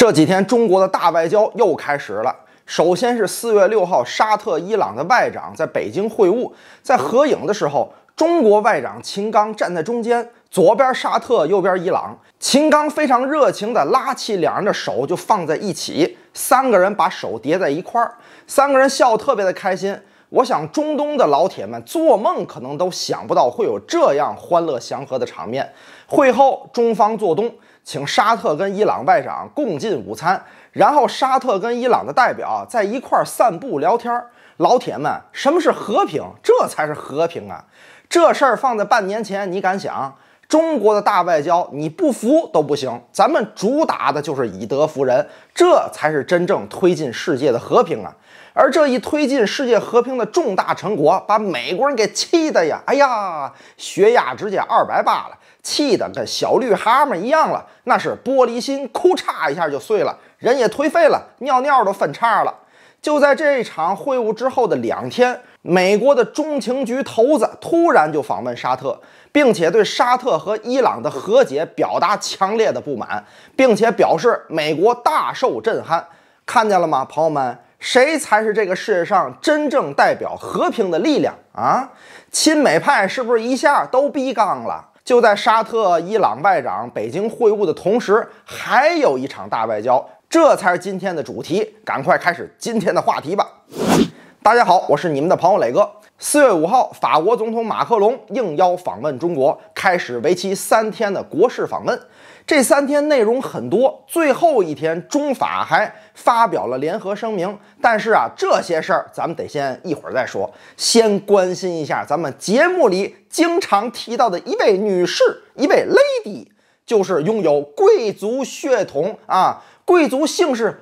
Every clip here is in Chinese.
这几天中国的大外交又开始了。首先是四月六号，沙特、伊朗的外长在北京会晤，在合影的时候，中国外长秦刚站在中间，左边沙特，右边伊朗。秦刚非常热情地拉起两人的手，就放在一起，三个人把手叠在一块儿，三个人笑得特别的开心。我想，中东的老铁们做梦可能都想不到会有这样欢乐祥和的场面。会后，中方做东，请沙特跟伊朗外长共进午餐，然后沙特跟伊朗的代表在一块儿散步聊天。老铁们，什么是和平？这才是和平啊！这事儿放在半年前，你敢想？中国的大外交，你不服都不行。咱们主打的就是以德服人，这才是真正推进世界的和平啊！而这一推进世界和平的重大成果，把美国人给气的呀！哎呀，血压直接二百八了，气的跟小绿蛤蟆一样了，那是玻璃心，哭嚓一下就碎了，人也颓废了，尿尿都分叉了。就在这一场会晤之后的两天，美国的中情局头子突然就访问沙特，并且对沙特和伊朗的和解表达强烈的不满，并且表示美国大受震撼。看见了吗，朋友们？谁才是这个世界上真正代表和平的力量啊？亲美派是不是一下都逼杠了？就在沙特、伊朗外长北京会晤的同时，还有一场大外交，这才是今天的主题。赶快开始今天的话题吧！大家好，我是你们的朋友磊哥。四月五号，法国总统马克龙应邀访问中国，开始为期三天的国事访问。这三天内容很多，最后一天中法还发表了联合声明。但是啊，这些事儿咱们得先一会儿再说，先关心一下咱们节目里经常提到的一位女士，一位 lady，就是拥有贵族血统啊，贵族姓氏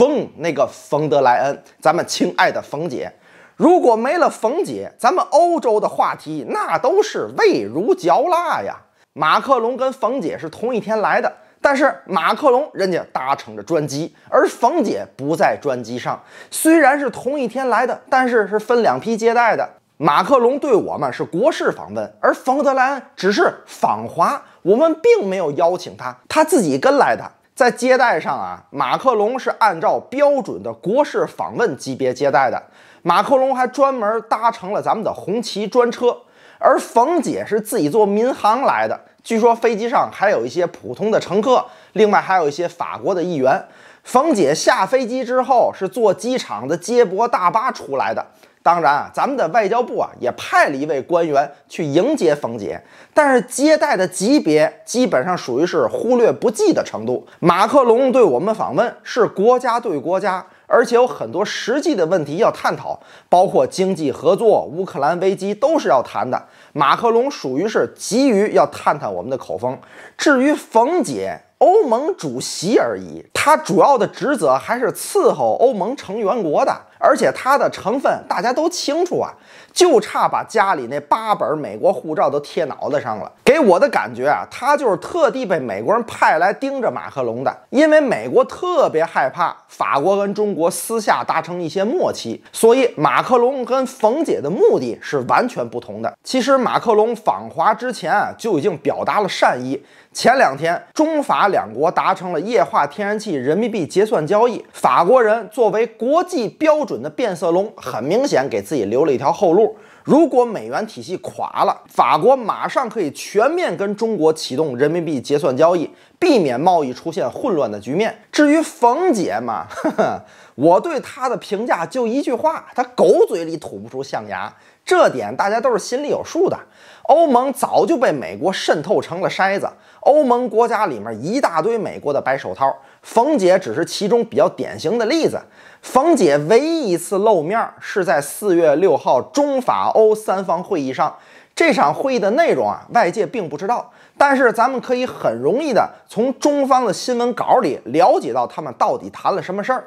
翁那个冯德莱恩，咱们亲爱的冯姐。如果没了冯姐，咱们欧洲的话题那都是味如嚼蜡呀。马克龙跟冯姐是同一天来的，但是马克龙人家搭乘着专机，而冯姐不在专机上。虽然是同一天来的，但是是分两批接待的。马克龙对我们是国事访问，而冯德莱恩只是访华，我们并没有邀请他，他自己跟来的。在接待上啊，马克龙是按照标准的国事访问级别接待的。马克龙还专门搭乘了咱们的红旗专车。而冯姐是自己坐民航来的，据说飞机上还有一些普通的乘客，另外还有一些法国的议员。冯姐下飞机之后是坐机场的接驳大巴出来的。当然啊，咱们的外交部啊也派了一位官员去迎接冯姐，但是接待的级别基本上属于是忽略不计的程度。马克龙对我们访问是国家对国家。而且有很多实际的问题要探讨，包括经济合作、乌克兰危机都是要谈的。马克龙属于是急于要探探我们的口风。至于冯姐，欧盟主席而已，他主要的职责还是伺候欧盟成员国的，而且他的成分大家都清楚啊。就差把家里那八本美国护照都贴脑袋上了，给我的感觉啊，他就是特地被美国人派来盯着马克龙的，因为美国特别害怕法国跟中国私下达成一些默契，所以马克龙跟冯姐的目的是完全不同的。其实马克龙访华之前啊，就已经表达了善意，前两天中法两国达成了液化天然气人民币结算交易，法国人作为国际标准的变色龙，很明显给自己留了一条后路。如果美元体系垮了，法国马上可以全面跟中国启动人民币结算交易，避免贸易出现混乱的局面。至于冯姐嘛，我对她的评价就一句话：她狗嘴里吐不出象牙，这点大家都是心里有数的。欧盟早就被美国渗透成了筛子，欧盟国家里面一大堆美国的白手套。冯姐只是其中比较典型的例子。冯姐唯一一次露面是在四月六号中法欧三方会议上。这场会议的内容啊，外界并不知道，但是咱们可以很容易的从中方的新闻稿里了解到他们到底谈了什么事儿。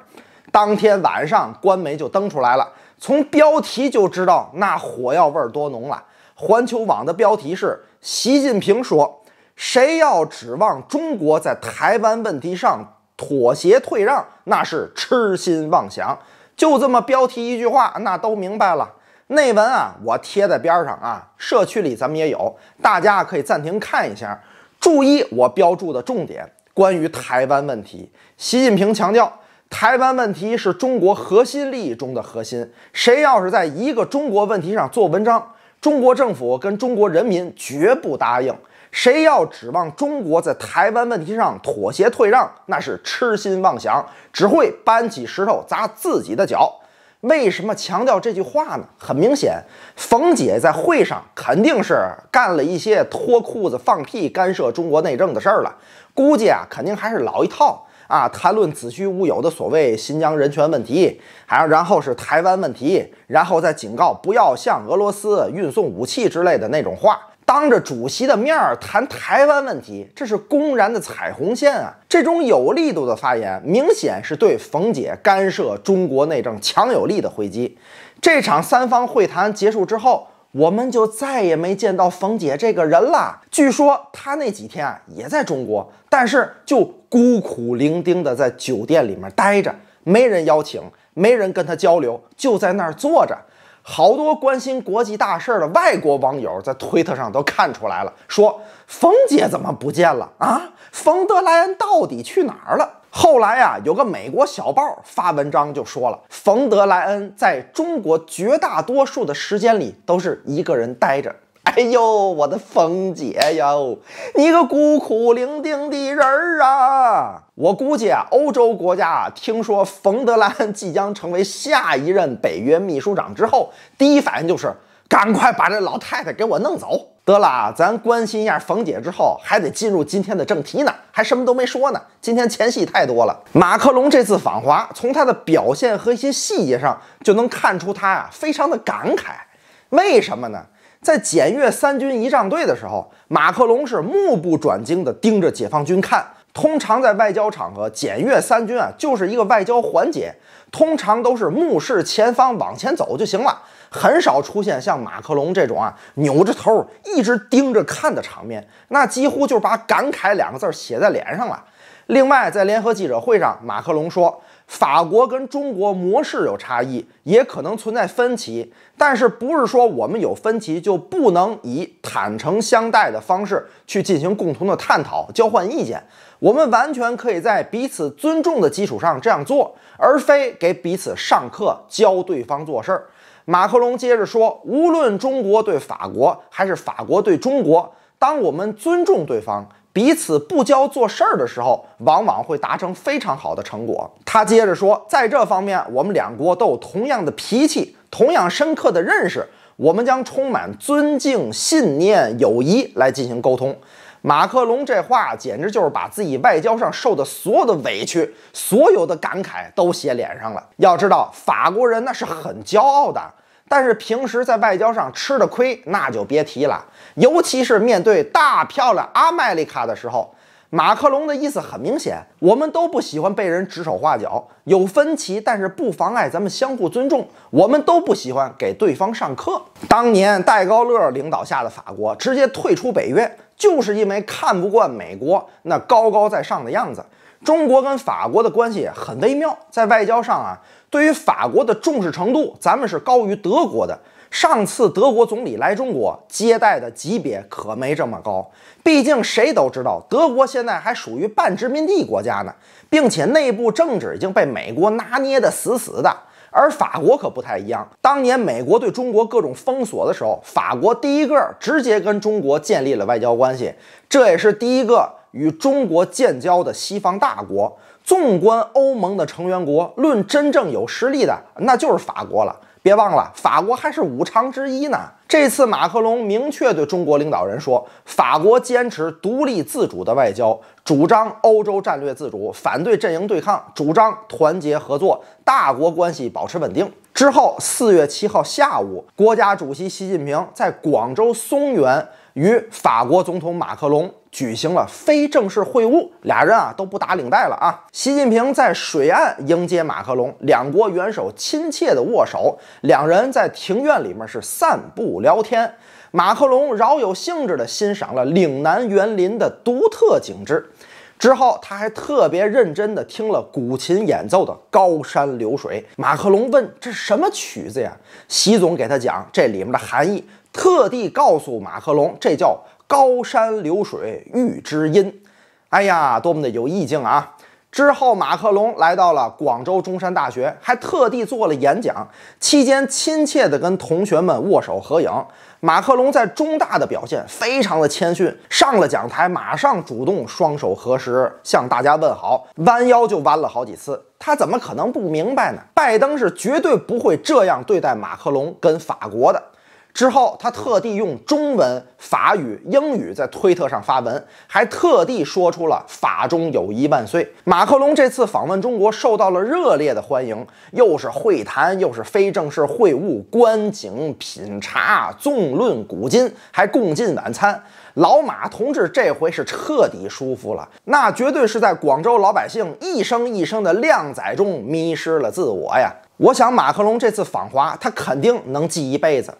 当天晚上，官媒就登出来了，从标题就知道那火药味儿多浓了。环球网的标题是：习近平说，谁要指望中国在台湾问题上。妥协退让那是痴心妄想，就这么标题一句话，那都明白了。内文啊，我贴在边上啊，社区里咱们也有，大家可以暂停看一下。注意我标注的重点，关于台湾问题，习近平强调，台湾问题是中国核心利益中的核心，谁要是在一个中国问题上做文章，中国政府跟中国人民绝不答应。谁要指望中国在台湾问题上妥协退让，那是痴心妄想，只会搬起石头砸自己的脚。为什么强调这句话呢？很明显，冯姐在会上肯定是干了一些脱裤子放屁、干涉中国内政的事儿了。估计啊，肯定还是老一套啊，谈论子虚乌有的所谓新疆人权问题，还然后是台湾问题，然后再警告不要向俄罗斯运送武器之类的那种话。当着主席的面儿谈台湾问题，这是公然的彩虹线啊！这种有力度的发言，明显是对冯姐干涉中国内政强有力的回击。这场三方会谈结束之后，我们就再也没见到冯姐这个人了。据说她那几天啊，也在中国，但是就孤苦伶仃的在酒店里面待着，没人邀请，没人跟她交流，就在那儿坐着。好多关心国际大事儿的外国网友在推特上都看出来了，说冯姐怎么不见了啊？冯德莱恩到底去哪儿了？后来啊，有个美国小报发文章就说了，冯德莱恩在中国绝大多数的时间里都是一个人待着。哎呦，我的冯姐哟，你个孤苦伶仃的人儿啊！我估计啊，欧洲国家听说冯德兰即将成为下一任北约秘书长之后，第一反应就是赶快把这老太太给我弄走。得了，咱关心一下冯姐之后，还得进入今天的正题呢，还什么都没说呢。今天前戏太多了。马克龙这次访华，从他的表现和一些细节上就能看出他啊，非常的感慨。为什么呢？在检阅三军仪仗队的时候，马克龙是目不转睛地盯着解放军看。通常在外交场合检阅三军啊，就是一个外交环节，通常都是目视前方往前走就行了，很少出现像马克龙这种啊扭着头一直盯着看的场面，那几乎就把感慨两个字写在脸上了。另外，在联合记者会上，马克龙说。法国跟中国模式有差异，也可能存在分歧，但是不是说我们有分歧就不能以坦诚相待的方式去进行共同的探讨、交换意见？我们完全可以在彼此尊重的基础上这样做，而非给彼此上课、教对方做事儿。马克龙接着说：“无论中国对法国还是法国对中国，当我们尊重对方。”彼此不交做事儿的时候，往往会达成非常好的成果。他接着说，在这方面，我们两国都有同样的脾气，同样深刻的认识，我们将充满尊敬、信念、友谊来进行沟通。马克龙这话简直就是把自己外交上受的所有的委屈、所有的感慨都写脸上了。要知道，法国人那是很骄傲的。但是平时在外交上吃的亏那就别提了，尤其是面对大漂亮阿麦丽卡的时候，马克龙的意思很明显，我们都不喜欢被人指手画脚，有分歧但是不妨碍咱们相互尊重，我们都不喜欢给对方上课。当年戴高乐领导下的法国直接退出北约，就是因为看不惯美国那高高在上的样子。中国跟法国的关系很微妙，在外交上啊，对于法国的重视程度，咱们是高于德国的。上次德国总理来中国，接待的级别可没这么高。毕竟谁都知道，德国现在还属于半殖民地国家呢，并且内部政治已经被美国拿捏得死死的。而法国可不太一样。当年美国对中国各种封锁的时候，法国第一个直接跟中国建立了外交关系，这也是第一个与中国建交的西方大国。纵观欧盟的成员国，论真正有实力的，那就是法国了。别忘了，法国还是五常之一呢。这次马克龙明确对中国领导人说：“法国坚持独立自主的外交主张，欧洲战略自主，反对阵营对抗，主张团结合作，大国关系保持稳定。”之后，四月七号下午，国家主席习近平在广州松原与法国总统马克龙。举行了非正式会晤，俩人啊都不打领带了啊。习近平在水岸迎接马克龙，两国元首亲切的握手，两人在庭院里面是散步聊天。马克龙饶有兴致地欣赏了岭南园林的独特景致，之后他还特别认真地听了古琴演奏的《高山流水》。马克龙问：“这是什么曲子呀？”习总给他讲这里面的含义，特地告诉马克龙这叫。高山流水遇知音，哎呀，多么的有意境啊！之后，马克龙来到了广州中山大学，还特地做了演讲。期间，亲切地跟同学们握手合影。马克龙在中大的表现非常的谦逊，上了讲台马上主动双手合十向大家问好，弯腰就弯了好几次。他怎么可能不明白呢？拜登是绝对不会这样对待马克龙跟法国的。之后，他特地用中文、法语、英语在推特上发文，还特地说出了“法中友谊万岁”。马克龙这次访问中国受到了热烈的欢迎，又是会谈，又是非正式会晤、观景、品茶、纵论古今，还共进晚餐。老马同志这回是彻底舒服了，那绝对是在广州老百姓一声一声的“靓仔”中迷失了自我呀！我想，马克龙这次访华，他肯定能记一辈子。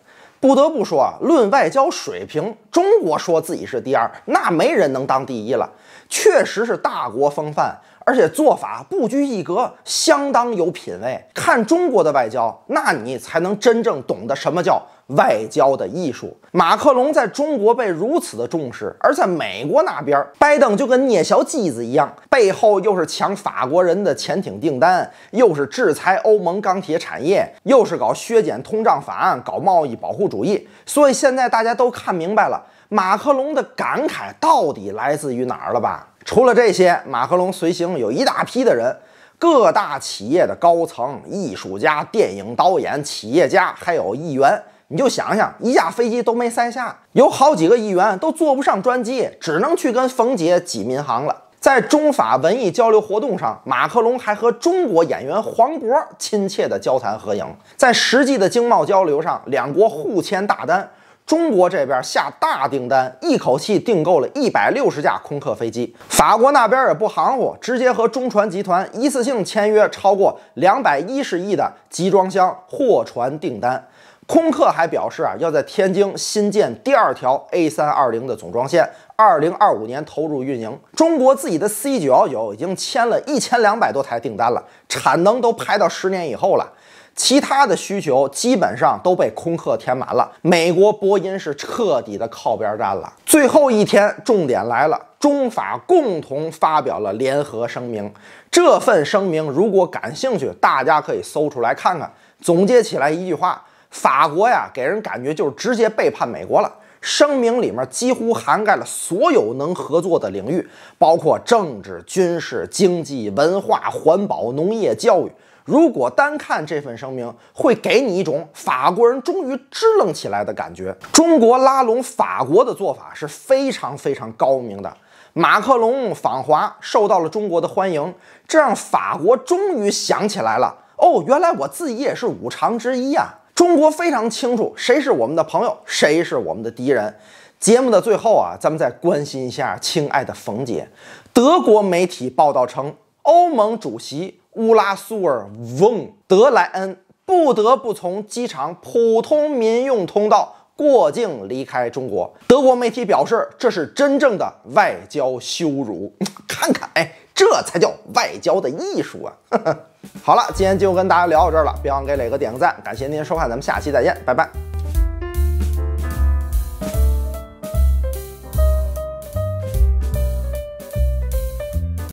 不得不说啊，论外交水平，中国说自己是第二，那没人能当第一了。确实是大国风范。而且做法不拘一格，相当有品位。看中国的外交，那你才能真正懂得什么叫外交的艺术。马克龙在中国被如此的重视，而在美国那边，拜登就跟捏小鸡子一样，背后又是抢法国人的潜艇订单，又是制裁欧盟钢铁产业，又是搞削减通胀法案，搞贸易保护主义。所以现在大家都看明白了，马克龙的感慨到底来自于哪儿了吧？除了这些，马克龙随行有一大批的人，各大企业的高层、艺术家、电影导演、企业家，还有议员。你就想想，一架飞机都没塞下，有好几个议员都坐不上专机，只能去跟冯姐挤民航了。在中法文艺交流活动上，马克龙还和中国演员黄渤亲切的交谈合影。在实际的经贸交流上，两国互签大单。中国这边下大订单，一口气订购了160架空客飞机。法国那边也不含糊，直接和中船集团一次性签约超过210亿的集装箱货船订单。空客还表示啊，要在天津新建第二条 A320 的总装线，2025年投入运营。中国自己的 C919 已经签了1200多台订单了，产能都排到十年以后了。其他的需求基本上都被空客填满了，美国波音是彻底的靠边站了。最后一天，重点来了，中法共同发表了联合声明。这份声明如果感兴趣，大家可以搜出来看看。总结起来一句话，法国呀，给人感觉就是直接背叛美国了。声明里面几乎涵盖了所有能合作的领域，包括政治、军事、经济、文化、环保、农业、教育。如果单看这份声明，会给你一种法国人终于支棱起来的感觉。中国拉拢法国的做法是非常非常高明的。马克龙访华受到了中国的欢迎，这让法国终于想起来了。哦，原来我自己也是五常之一啊！中国非常清楚谁是我们的朋友，谁是我们的敌人。节目的最后啊，咱们再关心一下亲爱的冯姐。德国媒体报道称，欧盟主席。乌拉苏尔·翁德莱恩不得不从机场普通民用通道过境离开中国。德国媒体表示，这是真正的外交羞辱。看看，哎，这才叫外交的艺术啊！好了，今天就跟大家聊到这儿了。别忘给磊哥点个赞，感谢您收看，咱们下期再见，拜拜。